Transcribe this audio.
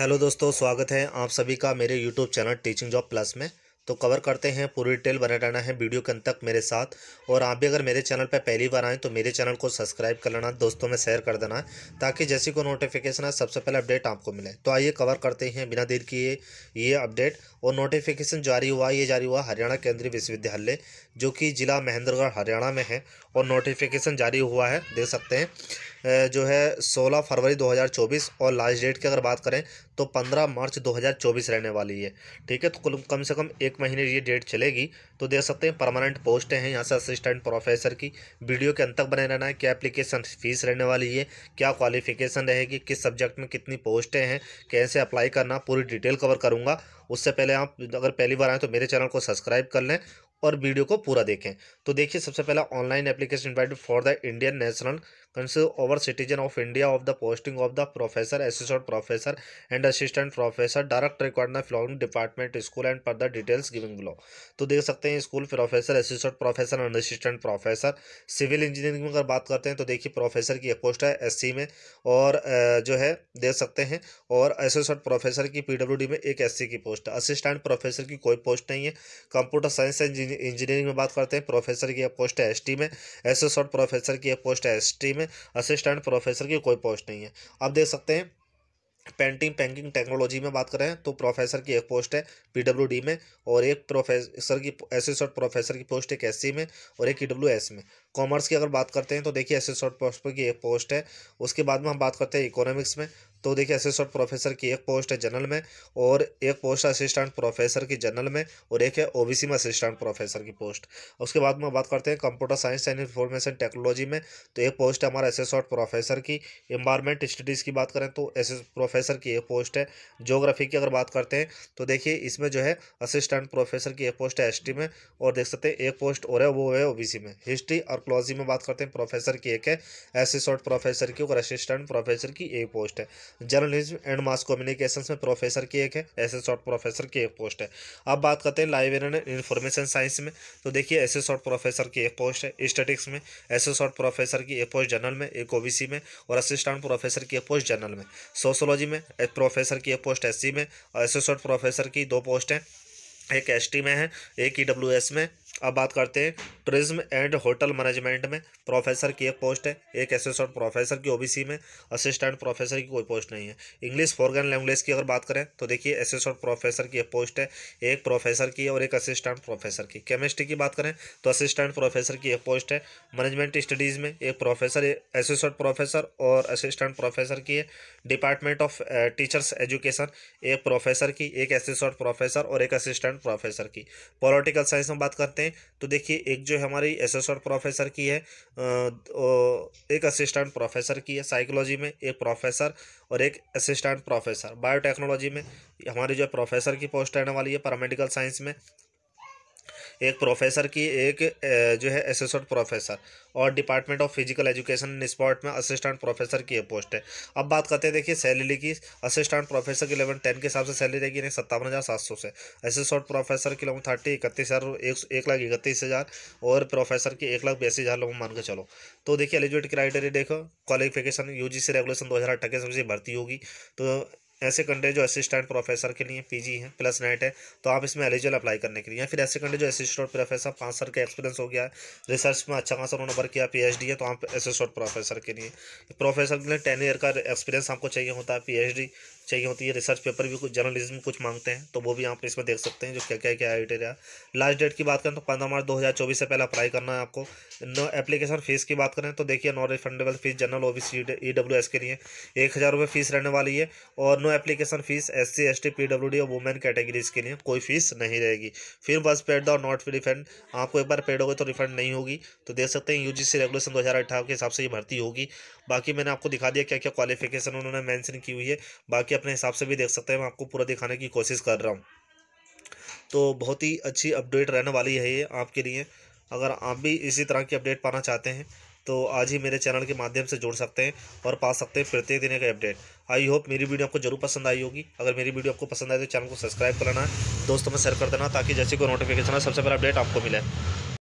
hello दोस्तों स्वागत है आप सभी का मेरे YouTube channel teaching job plus में तो कवर करते हैं पूरी डिटेल बने रहना है वीडियो के अंत तक मेरे साथ और आप भी अगर मेरे चैनल पर पहली बार आएँ तो मेरे चैनल को सब्सक्राइब कर लेना दोस्तों में शेयर कर देना ताकि जैसी को नोटिफिकेशन है सबसे पहले अपडेट आपको मिले तो आइए कवर करते हैं बिना देर किए ये अपडेट और नोटिफिकेशन जारी हुआ ये जारी हुआ हरियाणा केंद्रीय विश्वविद्यालय जो कि जिला महेंद्रगढ़ हरियाणा में है और नोटिफिकेशन जारी हुआ है देख सकते हैं जो है 16 फरवरी 2024 और लास्ट डेट की अगर बात करें तो 15 मार्च 2024 रहने वाली है ठीक है तो कम से कम एक महीने ये डेट चलेगी तो देख सकते हैं परमानेंट पोस्टें हैं यहाँ से असिस्टेंट प्रोफेसर की वीडियो के अंत तक बने रहना है क्या एप्लीकेशन फ़ीस रहने वाली है क्या क्वालिफिकेशन रहेगी किस सब्जेक्ट में कितनी पोस्टें हैं कैसे अप्लाई करना पूरी डिटेल कवर करूँगा उससे पहले आप अगर पहली बार आएँ तो मेरे चैनल को सब्सक्राइब कर लें और वीडियो को पूरा देखें तो देखिए सबसे पहला online application invite for the Indian national council over citizen of India of the posting of the professor assistant professor and assistant professor direct required ना following department school and the details giving below तो देख सकते हैं school professor assistant professor and assistant professor civil engineering में अगर बात करते हैं तो देखिए प्रोफेसर की पोस्ट है एस में और जो है देख सकते हैं और एसोसिएट प्रोफेसर की पी में एक एस की पोस्ट है असिस्टेंट प्रोफेसर की कोई पोस्ट नहीं है कंप्यूटर साइंस एंड इंजीनियरिंग में बात करते हैं प्रोफेसर की पोस्ट है एस में एसोसिएट प्रोफेसर की पोस्ट है एस में असिस्टेंट प्रोफेसर की कोई पोस्ट नहीं है आप देख सकते हैं पेंटिंग पैंकिंग टेक्नोलॉजी में बात करें तो प्रोफेसर की एक पोस्ट है पीडब्ल्यूडी में और एक प्रोफेसर की एसोसिएट प्रोफेसर की पोस्ट एक एस में और एक एस e में कॉमर्स की अगर बात करते हैं तो देखिए एसोसिएट प्रोफेसर की एक पोस्ट है उसके बाद में हम बात करते हैं इकोनॉमिक्स में तो देखिए असिस्टेंट प्रोफेसर की एक पोस्ट है जनरल में और एक पोस्ट असिस्टेंट प्रोफेसर की जनरल में और एक है ओबीसी में असिस्टेंट प्रोफेसर की पोस्ट उसके बाद में बात करते हैं computer science and information technology में तो एक पोस्ट है हमारा असिस्टेंट प्रोफेसर की इन्वायरमेंट स्टडीज़ की बात करें तो प्रोफेसर की एक पोस्ट है जोग्राफी की अगर बात करते हैं तो देखिए इसमें जो है असिस्टेंट प्रोफेसर की एक पोस्ट है एस में और देख सकते हैं एक पोस्ट और है वो है ओ में हिस्ट्री और क्लॉजी में बात करते हैं प्रोफेसर की एक है असिस्टेंट प्रोफेसर की और असिस्टेंट प्रोफेसर की एक पोस्ट है जर्नलिज्म एंड मास कम्युनिकेशन में प्रोफेसर की एक है ऐसे प्रोफेसर की एक पोस्ट है अब बात करते हैं लाइब्रेरियन एंड इन्फॉर्मेशन साइंस में तो देखिए ऐसे प्रोफेसर की एक पोस्ट है स्टेटिक्स में ऐसे प्रोफेसर की एक पोस्ट जनरल में एक ओ में और असिस्टेंट प्रोफेसर की एक पोस्ट जनरल में सोशोलॉजी में प्रोफेसर की एक पोस्ट एस में और एसोसिएट प्रोफेसर की दो पोस्ट हैं एक एस में है एक ई में अब बात करते हैं टूरिज्म एंड होटल मैनेजमेंट में प्रोफेसर की एक पोस्ट है एक एसोसिएट प्रोफेसर की ओबीसी में असिस्टेंट प्रोफेसर की कोई पोस्ट नहीं है इंग्लिश फॉरगन लैंग्वेज की अगर बात करें तो देखिए एसोसिएट प्रोफेसर की एक पोस्ट है एक प्रोफेसर की और एक असिस्टेंट प्रोफेसर की केमिस्ट्री की बात करें तो असिस्टेंट प्रोफेसर की एक पोस्ट है मैनेजमेंट स्टडीज़ में एक प्रोफेसर एसोसिएट प्रोफेसर और असिस्टेंट प्रोफेसर की है डिपार्टमेंट ऑफ टीचर्स एजुकेशन एक प्रोफेसर की एक एसोसिएट प्रोफेसर और एक असिस्टेंट प्रोफेसर की पॉलिटिकल साइंस में बात करते हैं तो देखिए एक जो है हमारी एसोसिएट प्रोफेसर की है एक असिस्टेंट प्रोफेसर की है साइकोलॉजी में एक प्रोफेसर और एक असिस्टेंट प्रोफेसर बायोटेक्नोलॉजी में हमारी जो है प्रोफेसर की पोस्ट रहने वाली है पैरामेडिकल साइंस में एक प्रोफेसर की एक जो है एसोसिएट प्रोफेसर और department of physical education sports में असिस्टेंट प्रोफेसर की पोस्ट है अब बात करते हैं देखिए सैलरी की असिस्टेंट प्रोफेसर की इलेवन टेन के हिसाब से सैलरी रहेगी नहीं सत्तावन हज़ार सात सौ से असिस्टेंट प्रोफेसर की लोग थर्टी इकतीस हज़ार एक, एक लाख इकतीस हज़ार और प्रोफेसर की एक लाख बयासी हज़ार लोगों मान के चलो तो देखिए एलिजिबिलिटी क्राइटेरिया देखो qualification U G C regulation दो हज़ार अट्ठाईस से भर्ती होगी तो ऐसे कंडे जो असिस्टेंट प्रोफेसर के लिए पीजी हैं प्लस नेट है तो आप इसमें एलिजिबल अप्लाई करने के लिए या फिर ऐसे कंडे जो असिस्टेंट प्रोफेसर पाँच साल का एक्सपीरियंस हो गया है रिसर्च में अच्छा खासा उन्होंने वर्क किया पीएचडी है तो आप असिस्टेंट प्रोफेसर के लिए प्रोफेसर के लिए टेन ईयर का एक्सपीरियंस आपको चाहिए होता है पी चाहिए होती है रिसर्च पेपर भी कुछ जर्नलिज्म कुछ मांगते हैं तो वो भी आप इसमें देख सकते हैं जो क्या क्या क्या क्राइटेरिया लास्ट डेट की बात करें तो पंद्रह मार्च दो हजार चौबीस से पहले अप्लाई करना है आपको नो एप्लीकेशन फीस की बात करें तो देखिए non refundable fees general O B C E W S के लिए एक हज़ार रुपये फीस रहने वाली है और no no application fees S C S T P W D और वुमेन कैटेगरीज के लिए कोई फीस नहीं रहेगी फिर बस पेड और नॉट रिफंड आपको एक बार पेड हो गए तो रिफंड नहीं होगी तो देख सकते हैं यू जी सी रेगुलेशन दो हज़ार अठारह के हिसाब से ये भर्ती होगी बाकी मैंने आपको दिखा दिया क्या क्या क्वालिफिकेशन उन्होंने मैंशन की हुई है बाकी अपने हिसाब से भी देख सकते हैं मैं आपको पूरा दिखाने की कोशिश कर रहा हूँ तो बहुत ही अच्छी अपडेट रहने वाली है ये आपके लिए अगर आप भी इसी तरह की अपडेट पाना चाहते हैं तो आज ही मेरे चैनल के माध्यम से जोड़ सकते हैं और पा सकते हैं प्रत्येक दिन का अपडेट आई होप मेरी वीडियो आपको जरूर पसंद आई होगी अगर मेरी वीडियो आपको पसंद आए तो चैनल को सब्सक्राइब कर लेना दोस्तों में शेयर कर देना ताकि जैसे कोई नोटिफिकेशन है सबसे पहला अपडेट आपको मिले